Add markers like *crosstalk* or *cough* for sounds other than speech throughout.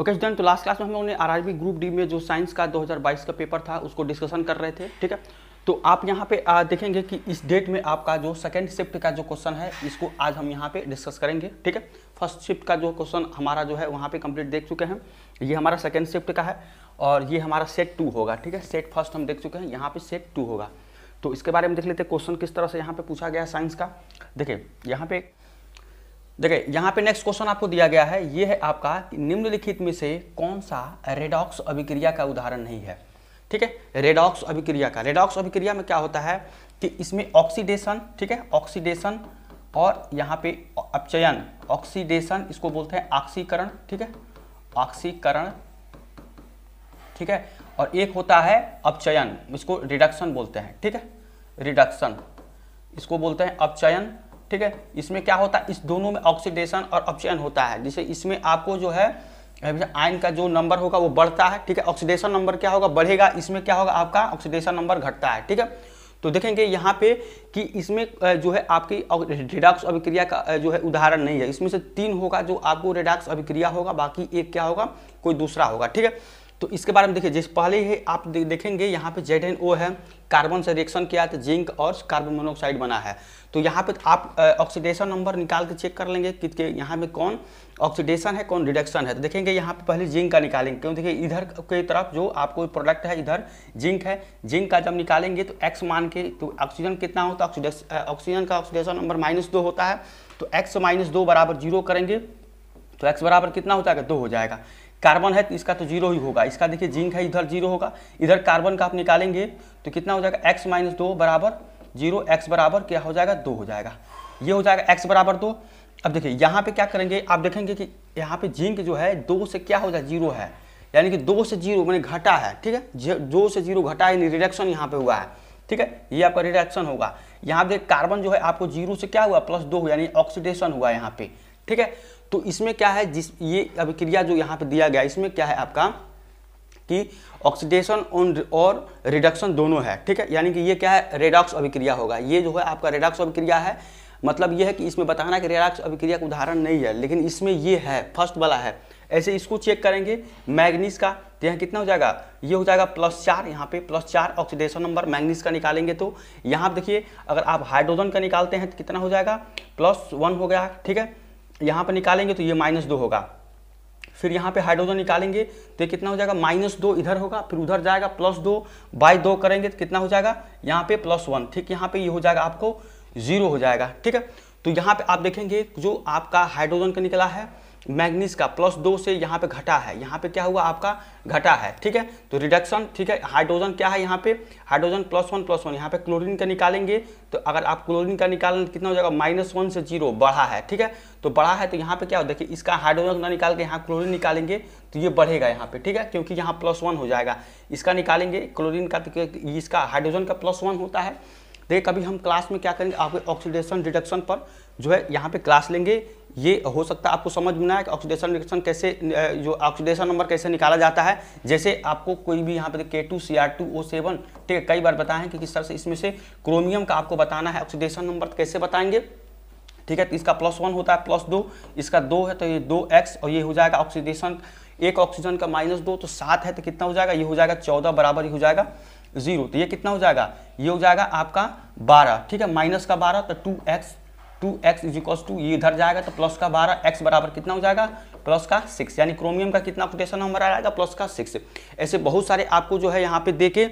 okay okay, तो last class में हम लोगों ने आरआरबी ग्रुप डी में जो साइंस का 2022 का पेपर था उसको डिस्कशन कर रहे थे ठीक है तो आप यहाँ पे आ, देखेंगे कि इस डेट में आपका जो सेकंड शिफ्ट का जो क्वेश्चन है इसको आज हम यहाँ पे डिस्कस करेंगे ठीक है फर्स्ट शिफ्ट का जो क्वेश्चन हमारा जो है वहाँ पे कंप्लीट देख चुके हैं ये हमारा सेकेंड शिफ्ट का है और ये हमारा सेट टू होगा ठीक है सेट फर्स्ट हम देख चुके हैं यहाँ पे सेट टू होगा तो इसके बारे में देख लेते हैं क्वेश्चन किस तरह से यहाँ पे पूछा गया साइंस का देखिए यहाँ पे देखिए यहाँ पे नेक्स्ट क्वेश्चन आपको दिया गया है ये है आपका निम्नलिखित में से कौन सा रेडॉक्स अभिक्रिया का उदाहरण नहीं है ठीक है रेडॉक्स अभिक्रिया का रेडॉक्स अभिक्रिया में क्या होता है कि इसमें ऑक्सीडेशन ठीक है ऑक्सीडेशन और यहाँ पे अपचयन ऑक्सीडेशन इसको बोलते हैं ऑक्सीकरण ठीक है ऑक्सीकरण ठीक है और एक होता है अपचयन इसको रिडक्शन बोलते हैं ठीक है रिडक्शन इसको बोलते हैं अपचयन ठीक है इसमें क्या होता है इस दोनों में ऑक्सीडेशन और अपचयन होता है जिससे इसमें आपको जो है आयन का जो नंबर होगा वो बढ़ता है ठीक है ऑक्सीडेशन नंबर क्या होगा बढ़ेगा इसमें क्या होगा आपका ऑक्सीडेशन नंबर घटता है ठीक है तो देखेंगे यहाँ पे कि इसमें जो है आपकी रिडाक्स अभिक्रिया का जो है उदाहरण नहीं है इसमें से तीन होगा जो आपको रिडाक्स अभिक्रिया होगा बाकी एक क्या होगा कोई दूसरा होगा ठीक है तो इसके बारे में देखिए जिस पहले ही आप देखेंगे यहाँ पे जेड एन ओ है कार्बन से रिएक्शन किया तो जिंक और कार्बन मोनोक्साइड बना है तो यहाँ पे आप ऑक्सीडेशन नंबर निकाल के चेक कर लेंगे कि यहाँ पे कौन ऑक्सीडेशन है कौन रिडक्शन है तो देखेंगे यहाँ पे पहले जिंक का निकालेंगे क्यों देखिए इधर के तरफ जो आपको प्रोडक्ट है इधर जिंक है जिंक का जब निकालेंगे तो एक्स मान के तो ऑक्सीजन कितना होता है ऑक्सीजन का ऑक्सीडेशन नंबर माइनस दो होता है तो एक्स माइनस दो बराबर जीरो करेंगे तो एक्स बराबर कितना होता है दो हो जाएगा कार्बन है तो इसका तो जीरो ही होगा इसका देखिए जिंक है इधर जीरो होगा इधर कार्बन का आप निकालेंगे तो कितना हो जाएगा एक्स माइनस दो बराबर जीरो एक्स बराबर क्या हो जाएगा दो हो जाएगा ये हो जाएगा एक्स बराबर दो अब देखिए यहाँ पे क्या करेंगे आप देखेंगे कि यहाँ पे जिंक जो है दो से क्या हो जाए जीरो है यानी कि दो से जीरो मैंने घटा है ठीक है दो से जीरो घटा है रिडक्शन यहाँ पे हुआ है ठीक है ये आपका रिडक्शन होगा यहाँ पे कार्बन जो है आपको जीरो से क्या हुआ प्लस दो यानी ऑक्सीडेशन हुआ यहाँ पे ठीक है तो इसमें क्या है जिस ये अभिक्रिया जो यहाँ पे दिया गया इसमें क्या है आपका कि ऑक्सीडेशन और रिडक्शन दोनों है ठीक है यानी कि ये क्या है रेडॉक्स अभिक्रिया होगा ये जो है आपका रेडॉक्स अभिक्रिया है मतलब ये है कि इसमें बताना कि रेडॉक्स अभिक्रिया का उदाहरण नहीं है लेकिन इसमें ये है फर्स्ट वाला है ऐसे इसको चेक करेंगे मैग्नीस का तो यहाँ कितना हो जाएगा ये हो जाएगा प्लस चार यहाँ पे प्लस चार ऑक्सीडेशन नंबर मैग्नीस का निकालेंगे तो यहाँ देखिए अगर आप हाइड्रोजन का निकालते हैं तो कितना हो जाएगा प्लस वन हो गया ठीक है यहाँ पर निकालेंगे तो ये माइनस दो होगा फिर यहाँ पे हाइड्रोजन निकालेंगे तो कितना हो जाएगा माइनस दो इधर होगा फिर उधर जाएगा प्लस दो बाई दो करेंगे तो कितना हो जाएगा यहाँ पे प्लस वन ठीक यहाँ पे ये यह हो जाएगा आपको जीरो हो जाएगा ठीक है तो यहाँ पे आप देखेंगे जो आपका हाइड्रोजन का निकला है मैग्नीस का प्लस दो से यहाँ पे घटा है यहाँ पे क्या हुआ आपका घटा है ठीक है तो रिडक्शन ठीक है हाइड्रोजन क्या है यहाँ पे hydrogen plus one plus one यहाँ पे क्लोरीन का निकालेंगे तो अगर आप क्लोरीन का निकालें कितना हो जाएगा माइनस वन से जीरो बढ़ा है ठीक है तो बढ़ा है तो यहाँ पे क्या हो देखिए इसका हाइड्रोजन ना निकाल के यहाँ क्लोरीन निकालेंगे तो ये बढ़ेगा यहाँ पे ठीक है क्योंकि यहाँ प्लस वन हो जाएगा इसका निकालेंगे क्लोरीन का तो इसका हाइड्रोजन का प्लस वन होता है देखिए कभी हम क्लास में क्या करेंगे आपके ऑक्सीडेशन रिडक्शन पर जो है यहाँ पे क्लास लेंगे ये हो सकता है आपको समझ में ना है कि ऑक्सीडेशन रिएक्शन कैसे जो ऑक्सीडेशन नंबर कैसे निकाला जाता है जैसे आपको कोई भी यहाँ पे K two C R two O seven ठीक है कई बार बताएं कि किस तरह से इसमें से क्रोमियम का आपको बताना है ऑक्सीडेशन नंबर कैसे बताएंगे ठीक है तो इसका प्लस वन होता है प्लस दो इसका दो है तो ये दो एक्स और ये हो जाएगा ऑक्सीडेशन एक ऑक्सीजन का माइनस दो तो सात है तो कितना हो जाएगा ये हो जाएगा चौदह बराबर ही हो जाएगा जीरो तो ये कितना हो जाएगा ये हो जाएगा आपका बारह ठीक है माइनस का बारह तो two X two X is equal to ये इधर जाएगा तो प्लस का बारह एक्स बराबर कितना हो जाएगा प्लस का सिक्स यानी क्रोमियम का कितना पोटेशियम नंबर आएगा प्लस का सिक्स ऐसे बहुत सारे आपको जो है यहाँ पे देखे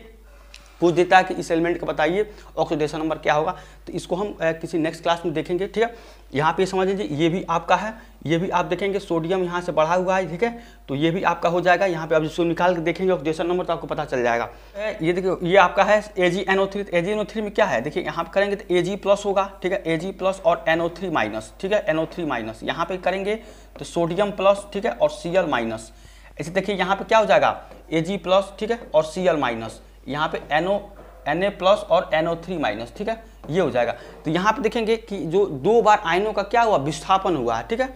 पूछ देता है कि इस एलिमेंट का बताइए ऑक्सीडेशन नंबर क्या होगा तो इसको हम किसी नेक्स्ट क्लास में देखेंगे ठीक है यहाँ पे समझ लीजिए ये भी आपका है ये भी आप देखेंगे सोडियम यहाँ से बढ़ा हुआ है ठीक है तो ये भी आपका हो जाएगा यहाँ पे आप जिसको निकाल के देखेंगे ऑक्सीडेशन नंबर तो आपको पता चल जाएगा ये देखिए ये आपका है A G N O three A G N O three में क्या है देखिए यहाँ पे करेंगे तो ए जी प्लस होगा ठीक है ए जी प्लस और एन ओ थ्री माइनस ठीक है एन ओ थ्री माइनस यहाँ पे करेंगे तो सोडियम प्लस ठीक है और सी एल माइनस ऐसे देखिए यहाँ पे क्या हो जाएगा ए जी प्लस ठीक है और सी एल माइनस यहाँ पे एनओ एन ए प्लस और एनओ थ्री माइनस ठीक है ये हो जाएगा तो यहाँ पे देखेंगे कि जो दो बार आयनों का क्या हुआ विस्थापन हुआ है ठीक है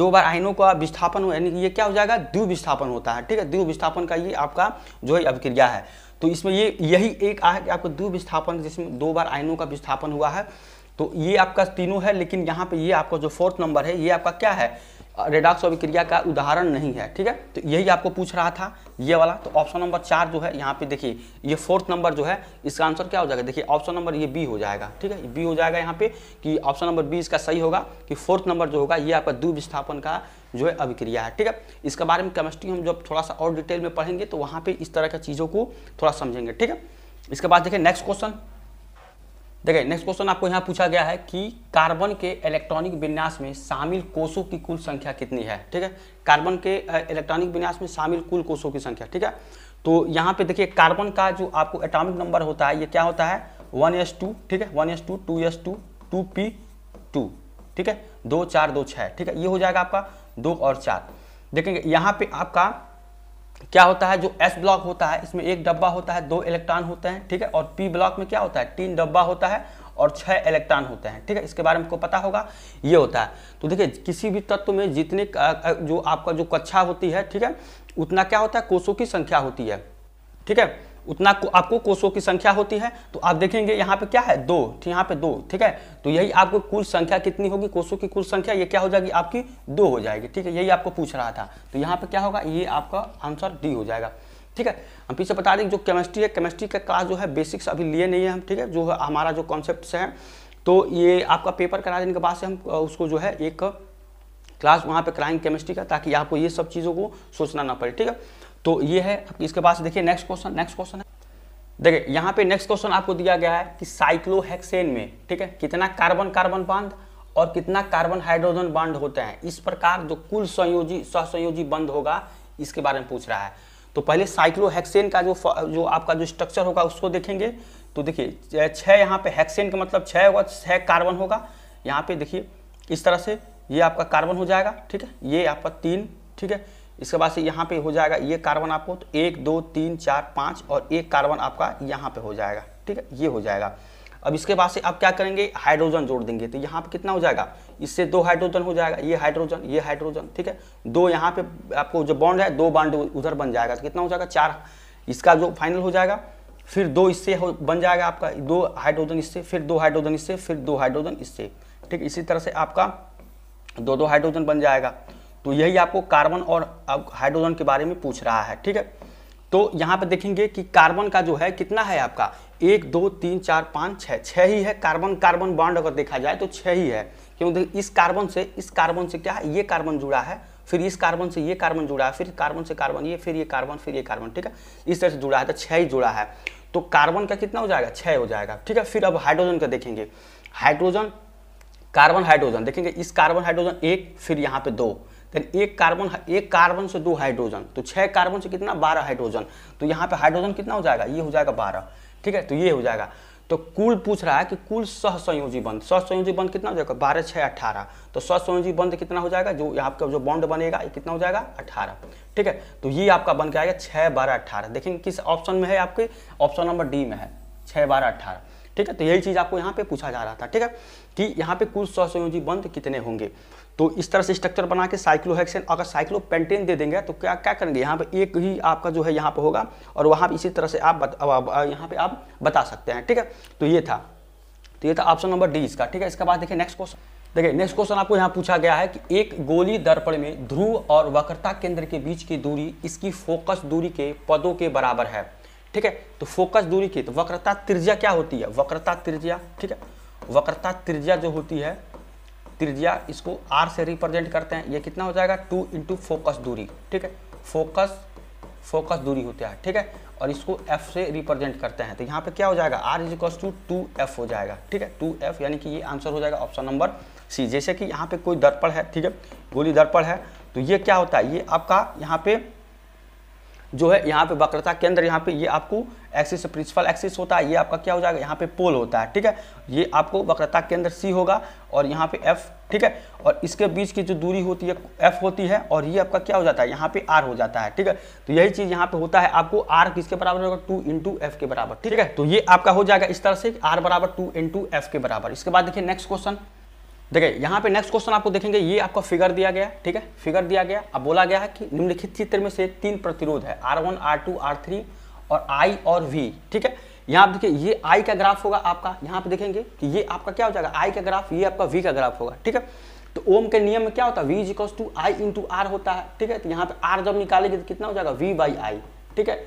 दो बार आयनों का विस्थापन हुआ यानी ये क्या हो जाएगा द्वि विस्थापन होता है ठीक है द्वि विस्थापन का ये आपका जो है अभिक्रिया है तो इसमें ये यही एक आ है कि आपको द्वि विस्थापन जिसमें दो बार आयनों का विस्थापन हुआ है तो ये आपका तीनों है लेकिन यहाँ पे ये आपका जो फोर्थ नंबर है ये आपका क्या है रेडाक्स अभिक्रिया का उदाहरण नहीं है ठीक है तो यही आपको पूछ रहा था ये वाला तो ऑप्शन नंबर चार जो है यहाँ पे देखिए ये फोर्थ नंबर जो है इसका आंसर क्या हो जाएगा देखिए ऑप्शन नंबर ये बी हो जाएगा ठीक है बी हो जाएगा यहाँ पे कि ऑप्शन नंबर बी इसका सही होगा कि फोर्थ नंबर जो होगा ये आपका दू विस्थापन का जो है अभिक्रिया है ठीक है इसके बारे में केमिस्ट्री हम जब थोड़ा सा और डिटेल में पढ़ेंगे तो वहाँ पर इस तरह की चीज़ों को थोड़ा समझेंगे ठीक है इसके बाद देखिए नेक्स्ट क्वेश्चन देखिए नेक्स्ट क्वेश्चन आपको यहाँ पूछा गया है कि कार्बन के इलेक्ट्रॉनिक विन्यास में शामिल कोषों की कुल संख्या कितनी है ठीक है कार्बन के इलेक्ट्रॉनिक विन्यास में शामिल कुल कोषों की संख्या ठीक है तो यहाँ पे देखिए कार्बन का जो आपको एटॉमिक नंबर होता है ये क्या होता है वन एस टू ठीक है one S two two S two two P two ठीक है दो चार दो छः ठीक है ये हो जाएगा आपका दो और चार देखेंगे यहाँ पे आपका क्या होता है जो एस ब्लॉक होता है इसमें एक डब्बा होता है दो इलेक्ट्रॉन होते हैं ठीक है और पी ब्लॉक में क्या होता है तीन डब्बा होता है और छह इलेक्ट्रॉन होते हैं ठीक है इसके बारे में आपको पता होगा ये होता है तो देखिए किसी भी तत्व में जितने जो आपका जो कक्षा होती है ठीक है उतना क्या होता है कोषों की संख्या होती है ठीक है उतना को, आपको कोषों की संख्या होती है तो आप देखेंगे यहाँ पे क्या है दो यहाँ पे दो ठीक है तो यही आपको कुल संख्या कितनी होगी कोषों की कुल संख्या ये क्या हो जाएगी आपकी दो हो जाएगी ठीक है यही आपको पूछ रहा था तो यहाँ पे क्या होगा ये आपका आंसर डी हो जाएगा ठीक है हम पीछे बता दें जो केमिस्ट्री है केमिस्ट्री का क्लास जो है बेसिक्स अभी लिए नहीं है हम ठीक है जो हमारा जो कॉन्सेप्ट है तो ये आपका पेपर करा देने के बाद से हम उसको जो है एक क्लास वहाँ पे कराएंगे केमिस्ट्री का ताकि आपको ये सब चीज़ों को सोचना ना पड़े ठीक है तो ये है इसके पास देखिए नेक्स्ट क्वेश्चन नेक्स्ट क्वेश्चन है देखिए यहाँ पे नेक्स्ट क्वेश्चन आपको दिया गया है कि साइक्लोहेक्सेन में ठीक है कितना कार्बन कार्बन बांध और कितना कार्बन हाइड्रोजन बांड होते हैं इस प्रकार जो कुल संयोजी सहसंयोजी बंध होगा इसके बारे में पूछ रहा है तो पहले साइक्लोहेक्सेन का जो जो आपका जो स्ट्रक्चर होगा उसको देखेंगे तो देखिए छः यहाँ पे हेक्सेन का मतलब छः होगा छः कार्बन होगा यहाँ पे देखिए इस तरह से ये आपका कार्बन हो जाएगा ठीक है ये आपका तीन ठीक है इसके बाद से यहाँ पे हो जाएगा ये कार्बन आपको तो एक दो तीन चार पाँच और एक कार्बन आपका यहाँ पे हो जाएगा ठीक है ये हो जाएगा अब इसके बाद से आप क्या करेंगे हाइड्रोजन जोड़ देंगे तो यहाँ पे कितना हो जाएगा इससे दो हाइड्रोजन हो जाएगा ये हाइड्रोजन ये हाइड्रोजन ठीक है दो यहाँ पे आपको जो बॉन्ड है दो बॉन्ड उधर बन जाएगा तो कितना हो जाएगा चार इसका जो फाइनल हो जाएगा फिर दो इससे बन जाएगा आपका दो हाइड्रोजन इससे फिर दो हाइड्रोजन इससे फिर दो हाइड्रोजन इससे ठीक इसी तरह से आपका दो दो हाइड्रोजन बन जाएगा तो यही आपको कार्बन और हाइड्रोजन के बारे में पूछ रहा है ठीक है तो यहाँ पे देखेंगे कि कार्बन का जो है कितना है आपका एक दो तीन चार पाँच छः छः ही है कार्बन कार्बन बॉन्ड अगर देखा जाए तो छः ही है देखिए इस कार्बन से इस कार्बन से क्या है ये कार्बन जुड़ा है फिर इस कार्बन से ये कार्बन जुड़ा है फिर कार्बन से कार्बन ये फिर ये कार्बन फिर ये कार्बन ठीक है इस तरह से जुड़ा है तो छः ही जुड़ा है तो कार्बन का कितना हो जाएगा छः हो जाएगा ठीक है फिर अब हाइड्रोजन का देखेंगे हाइड्रोजन कार्बन हाइड्रोजन देखेंगे इस कार्बन हाइड्रोजन एक फिर यहाँ पे दो देन एक कार्बन एक कार्बन से दो हाइड्रोजन तो छह कार्बन से कितना बारह हाइड्रोजन तो यहाँ पे हाइड्रोजन कितना हो जाएगा ये हो जाएगा बारह ठीक है तो ये हो जाएगा तो कुल पूछ रहा है कि कुल सह संयोजी बंद सह संयोजी बंद कितना हो जाएगा बारह छः अट्ठारह तो सह संयोजी बंद कितना हो जाएगा जो आपका जो बॉन्ड बनेगा ये कितना हो जाएगा अठारह ठीक है तो ये आपका बन के आएगा छः बारह अट्ठारह देखेंगे किस ऑप्शन में है आपके ऑप्शन नंबर डी में है छः बारह अट्ठारह ठीक है तो यही चीज़ आपको यहाँ पे पूछा जा रहा था ठीक है कि यहाँ पे कुल सहसंयोजी बंध कितने होंगे तो इस तरह से स्ट्रक्चर बना के साइक्लोहेक्सेन अगर साइक्लोपेंटेन दे देंगे तो क्या क्या करेंगे यहाँ पे एक ही आपका जो है यहाँ पे होगा और वहाँ इसी तरह से आप यहाँ पे आप बता सकते हैं ठीक है तो ये था तो ये था ऑप्शन नंबर डी इसका ठीक है इसके बाद देखिए नेक्स्ट क्वेश्चन देखिए नेक्स्ट क्वेश्चन आपको यहाँ पूछा गया है कि एक गोली दर्पण में ध्रुव और वक्रता केंद्र के बीच की दूरी इसकी फोकस दूरी के पदों के बराबर है ठीक है तो फोकस दूरी की तो वक्रता त्रिज्या क्या होती है वक्रता त्रिज्या ठीक है वक्रता त्रिज्या जो होती है त्रिज्या इसको आर से रिप्रेजेंट करते हैं ये कितना हो जाएगा टू इंटू फोकस दूरी ठीक है फोकस फोकस दूरी होती है ठीक है और इसको एफ से रिप्रेजेंट करते हैं तो यहाँ पे क्या हो जाएगा R is equal to two F हो जाएगा ठीक है टू एफ यानी कि ये आंसर हो जाएगा ऑप्शन नंबर सी जैसे कि यहाँ पे कोई दर्पण है ठीक है गोली दर्पण है तो ये क्या होता है ये आपका यहाँ पे जो है यहाँ पे वक्रता केंद्र यहाँ पे ये आपको एक्सिस प्रिंसिपल एक्सिस होता है ये आपका क्या हो जाएगा यहाँ पे पोल होता है ठीक है ये आपको वक्रता केंद्र सी होगा और यहाँ पे एफ ठीक है और इसके बीच की जो दूरी होती है एफ होती है और ये आपका क्या हो जाता है यहाँ पे आर हो जाता है ठीक है तो यही चीज यहाँ पे होता है आपको आर किसके बराबर होगा टू इंटू एफ के बराबर ठीक है तो ये आपका हो जाएगा इस तरह से आर बराबर टू इंटू एफ के बराबर इसके बाद देखिए नेक्स्ट क्वेश्चन देखिए यहाँ पे नेक्स्ट क्वेश्चन आपको देखेंगे ये आपका फिगर दिया गया ठीक है फिगर दिया गया अब बोला गया है कि निम्नलिखित चित्र में से तीन प्रतिरोध है R1, R2, R3 और I और V ठीक है यहाँ आप देखिए ये I का ग्राफ होगा आपका यहाँ पे देखेंगे कि ये आपका क्या हो जाएगा आई का ग्राफ ये आपका वी का ग्राफ होगा ठीक है तो ओम के नियम में क्या होता है V is equals to I into R होता है ठीक है तो यहाँ पे आर जब निकालेंगे तो कितना हो जाएगा वी बाई आई ठीक है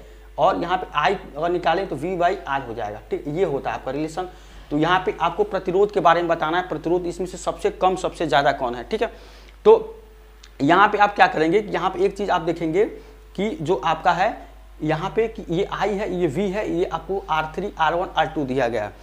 और यहाँ पे आई अगर निकालें तो वी बाई आर हो जाएगा ठीक ये होता है आपका रिलेशन तो यहाँ पे आपको प्रतिरोध के बारे में बताना है प्रतिरोध इसमें से सबसे कम सबसे ज़्यादा कौन है ठीक है तो यहाँ पे आप क्या करेंगे यहाँ पे एक चीज़ आप देखेंगे कि जो आपका है यहाँ पे कि ये आई है ये वी है ये आपको R three R one R two दिया गया है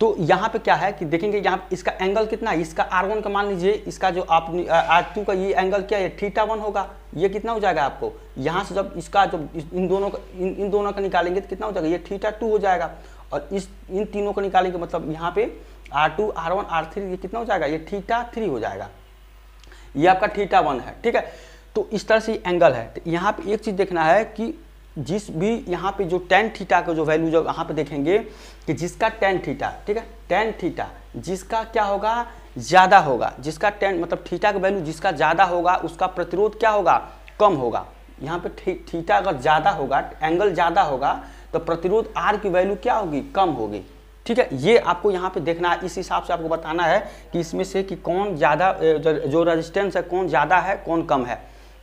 तो यहाँ पे क्या है कि देखेंगे यहाँ इसका एंगल कितना है इसका आर वन का मान लीजिए इसका जो आप आर टू का ये एंगल क्या है थीटा वन होगा ये कितना हो जाएगा आपको यहाँ से जब इसका जब इन दोनों का इन इन दोनों का निकालेंगे तो कितना हो जाएगा ये थीटा टू हो जाएगा और इस इन तीनों को निकालेंगे मतलब यहाँ पे R two R one R three ये कितना हो जाएगा ये थीटा थ्री हो जाएगा ये आपका थीटा वन है ठीक है तो इस तरह से एंगल है तो यहाँ पे एक चीज़ देखना है कि जिस भी यहाँ पे जो टेन थीटा का जो वैल्यू जो यहाँ पे देखेंगे कि जिसका टेन थीटा ठीक है टेन थीटा जिसका क्या होगा ज़्यादा होगा जिसका टेन मतलब थीटा का वैल्यू जिसका ज़्यादा होगा उसका प्रतिरोध क्या होगा कम होगा यहाँ पे थीटा अगर ज़्यादा होगा एंगल ज़्यादा होगा तो प्रतिरोध आर की वैल्यू क्या होगी कम होगी ठीक है ये आपको यहाँ पे देखना है इस हिसाब से आपको बताना है कि इसमें से कि कौन ज़्यादा जो रेजिस्टेंस है कौन ज़्यादा है कौन कम है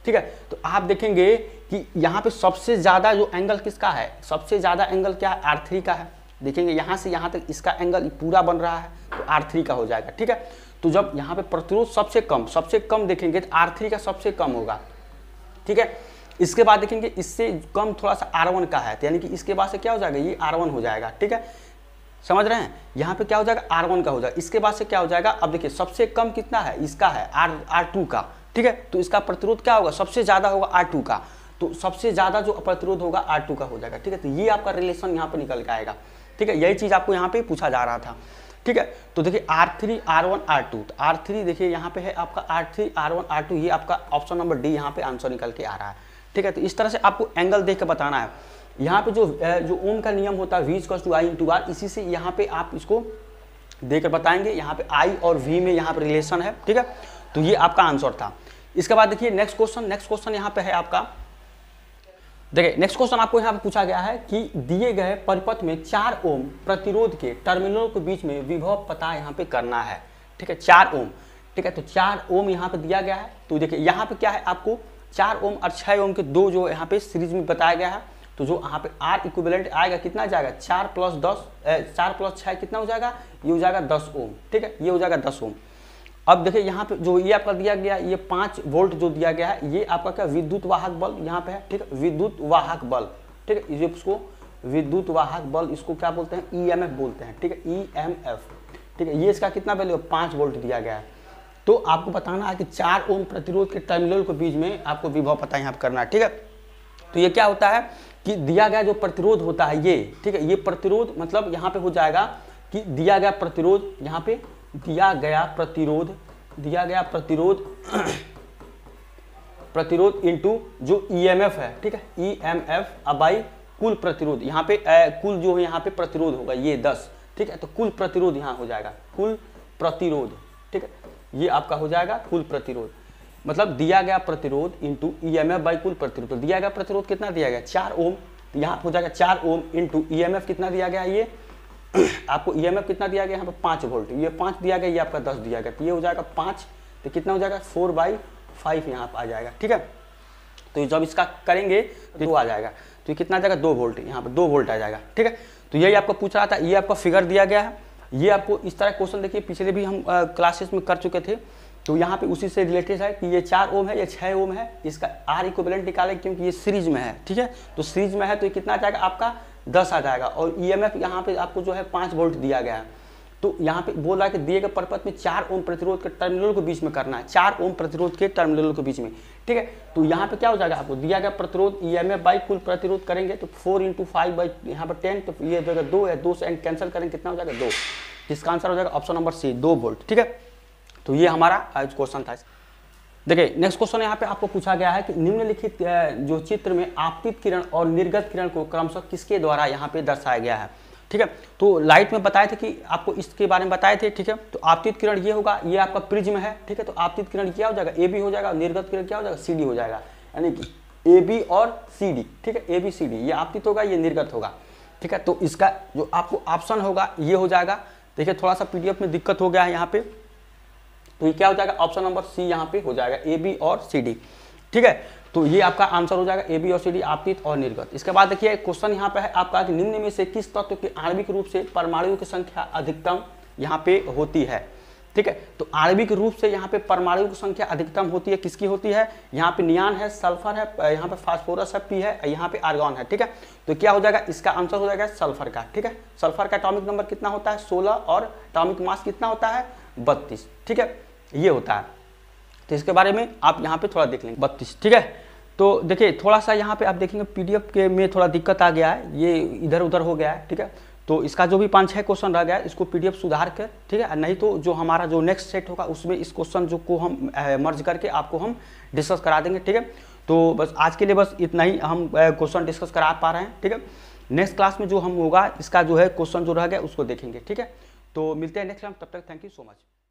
ठीक है तो आप देखेंगे कि यहाँ पे सबसे ज़्यादा जो एंगल किसका है सबसे ज़्यादा एंगल क्या है आर थ्री का है देखेंगे यहाँ से यहाँ तक इसका एंगल पूरा बन रहा है तो आर थ्री का हो जाएगा ठीक है तो जब यहाँ पे प्रतिरोध सबसे कम सबसे कम देखेंगे तो आर थ्री का सबसे कम होगा ठीक है इसके बाद देखेंगे इससे कम थोड़ा सा आर वन का है तो यानी कि इसके बाद से क्या हो जाएगा ये आर वन हो जाएगा ठीक है समझ रहे हैं यहाँ पे क्या हो जाएगा आर वन का हो जाएगा इसके बाद से क्या हो जाएगा अब देखिए सबसे कम कितना है इसका है आर आर टू का ठीक है तो इसका प्रतिरोध क्या होगा सबसे ज़्यादा होगा आर टू का तो सबसे ज़्यादा जो प्रतिरोध होगा आर टू का हो जाएगा ठीक है तो ये आपका रिलेशन यहाँ पे निकल के आएगा ठीक है यही चीज़ आपको यहाँ पे पूछा जा रहा था ठीक है तो देखिए R three R one R two तो आर थ्री देखिए यहाँ पे है आपका R three R one R two ये आपका ऑप्शन नंबर डी यहाँ पे आंसर निकल के आ रहा है ठीक है तो इस तरह से आपको एंगल देख के बताना है यहाँ पे जो जो ओम का नियम होता है V is two I into R इसी से यहाँ पे आप इसको देकर बताएंगे यहाँ पे आई और वी में यहाँ पे रिलेशन है ठीक है तो ये आपका आंसर था इसके बाद देखिए नेक्स्ट क्वेश्चन नेक्स्ट क्वेश्चन यहाँ पे है आपका देखिए नेक्स्ट क्वेश्चन आपको यहाँ पे पूछा गया है कि दिए गए परिपथ में चार ओम प्रतिरोध के टर्मिनलों के बीच में विभव पता यहाँ पे करना है ठीक है चार ओम ठीक है तो चार ओम यहाँ पे दिया गया है तो देखिए यहाँ पे क्या है आपको चार ओम और छः ओम के दो जो यहाँ पे सीरीज में बताया गया है तो जो यहाँ पे आर इक्विवेलेंट आएगा कितना जाएगा चार प्लस दस चार प्लस छः कितना हो जाएगा ये हो जाएगा दस ओम ठीक है ये हो जाएगा दस ओम अब देखिए यहाँ पे जो ये आपका दिया गया ये पाँच वोल्ट जो दिया गया है ये आपका क्या विद्युत वाहक बल यहाँ पे है ठीक है विद्युत वाहक बल ठीक है ये इसको विद्युत वाहक बल इसको क्या बोलते हैं ई e बोलते हैं ठीक है ई e ठीक है ये इसका कितना वैल्यू पाँच वोल्ट दिया गया है तो आपको बताना है कि चार ओम प्रतिरोध के टर्मिनल के बीच में आपको विभव पता यहाँ करना है ठीक है तो ये क्या होता है कि दिया गया जो प्रतिरोध होता है ये ठीक है ये प्रतिरोध मतलब यहाँ पे हो जाएगा कि दिया गया प्रतिरोध यहाँ पे दिया गया प्रतिरोध दिया गया प्रतिरोध *clears throat* प्रतिरोध इंटू जो ईएमएफ e है ठीक है ईएमएफ e अब बाई कुल प्रतिरोध यहाँ पे ए, कुल जो है यहाँ पे प्रतिरोध होगा ये दस ठीक है तो कुल प्रतिरोध यहाँ हो जाएगा कुल प्रतिरोध ठीक है ये आपका हो जाएगा कुल प्रतिरोध मतलब दिया गया प्रतिरोध into E M F by कुल प्रतिरोध तो दिया गया प्रतिरोध कितना दिया गया चार ओम तो यहाँ हो जाएगा चार ohm into E M F कितना दिया गया ये *clears throat* आपको ई एम एफ कितना दिया गया यहाँ पर पाँच वोल्ट ये पाँच दिया गया ये आपका दस दिया गया तो ये हो जाएगा पाँच तो कितना हो जाएगा फोर बाई फाइव यहाँ पर आ जाएगा ठीक है तो जब इसका करेंगे तो आ जाएगा तो ये कितना आ जाएगा दो वोल्ट यहाँ पर दो वोल्ट आ जाएगा ठीक है तो यही आपको पूछ रहा था ये आपका फिगर दिया गया है ये आपको इस तरह क्वेश्चन देखिए पिछले भी हम क्लासेस में कर चुके थे तो यहाँ पे उसी से रिलेटेड है कि ये चार ओम है ये छः ओम है इसका आर इक्विवेलेंट निकालें क्योंकि ये सीरीज में है ठीक है तो सीरीज में है तो ये कितना आ जाएगा आपका दस आ जाएगा और ई एम एफ यहाँ पर आपको जो है पाँच वोल्ट दिया गया है तो यहाँ पे बोला कि दिए गए पर्पत में चार ओम प्रतिरोध के टर्मिनल के बीच में करना है चार ओम प्रतिरोध के टर्मिनलों के बीच में ठीक है तो यहाँ पे क्या हो जाएगा आपको दिया गया प्रतिरोध ई एम बाई कुल प्रतिरोध करेंगे तो फोर इंटू फाइव बाई यहाँ पर टेन तो ये हो जाएगा दो है दो से एंड कैंसिल करेंगे कितना हो जाएगा दो जिसका आंसर हो जाएगा ऑप्शन नंबर सी दो वोल्ट ठीक है तो ये हमारा आज क्वेश्चन था देखिए नेक्स्ट क्वेश्चन यहाँ पे आपको पूछा गया है कि निम्नलिखित जो चित्र में आपतित किरण और निर्गत किरण को क्रमशः किसके द्वारा यहाँ पे दर्शाया गया है ठीक है तो लाइट में बताए थे कि आपको इसके बारे में बताए थे ठीक है तो आपतित किरण ये होगा ये आपका प्रिज्म है ठीक है तो आपतित किरण क्या हो जाएगा ए बी हो जाएगा निर्गत किरण क्या हो जाएगा सी डी हो जाएगा यानी कि ए बी और सी डी ठीक है ए बी सी डी ये आपतित होगा ये निर्गत होगा ठीक है तो इसका जो आपको ऑप्शन होगा ये हो जाएगा देखिए थोड़ा सा पीडीएफ में दिक्कत हो गया है यहाँ पे तो ये क्या हो जाएगा ऑप्शन नंबर सी यहाँ पे हो जाएगा ए बी और सी डी ठीक है तो ये आपका आंसर हो जाएगा ए बी और सी डी आपतित और निर्गत इसके बाद देखिए क्वेश्चन यहाँ पे है आपका कि निम्न में से किस तत्व की आणविक रूप से परमाणु की संख्या अधिकतम यहाँ पे होती है ठीक है तो आणविक रूप से यहाँ पे परमाणु की संख्या अधिकतम होती है किसकी होती है यहाँ पे नियान है सल्फर है यहाँ पे फास्फोरस है पी है यहाँ पे आर्गन है ठीक है तो क्या हो जाएगा इसका आंसर हो जाएगा सल्फर का ठीक है सल्फर का अटोमिक नंबर कितना होता है सोलह और अटोमिक मास कितना होता है बत्तीस ठीक है ये होता है तो इसके बारे में आप यहाँ पे थोड़ा देख लेंगे बत्तीस ठीक है तो देखिए थोड़ा सा यहाँ पे आप देखेंगे पीडीएफ के में थोड़ा दिक्कत आ गया है ये इधर उधर हो गया है ठीक है तो इसका जो भी पाँच छः क्वेश्चन रह गया है इसको पीडीएफ सुधार कर ठीक है नहीं तो जो हमारा जो नेक्स्ट सेट होगा उसमें इस क्वेश्चन जो को हम मर्ज करके आपको हम डिस्कस करा देंगे ठीक है तो बस आज के लिए बस इतना ही हम क्वेश्चन डिस्कस करा पा रहे हैं ठीक है नेक्स्ट क्लास में जो हम होगा इसका जो है क्वेश्चन जो रह गया उसको देखेंगे ठीक है तो मिलते हैं नेक्स्ट टाइम तब तक थैंक यू सो मच